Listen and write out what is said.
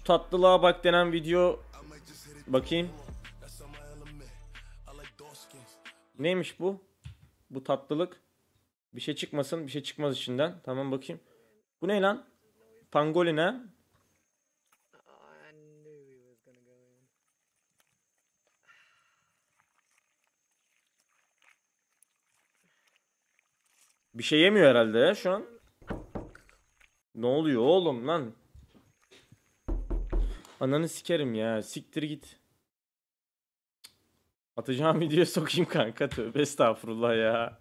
Şu tatlılığa bak denen video bakayım. Neymiş bu? Bu tatlılık. Bir şey çıkmasın, bir şey çıkmaz içinden. Tamam bakayım. Bu ne lan? Pangolin ha? Bir şey yemiyor herhalde ya şu an. Ne oluyor oğlum lan? Ananı sikerim ya. Siktir git. Atacağım videoya sokayım kanka. Tövbe estağfurullah ya.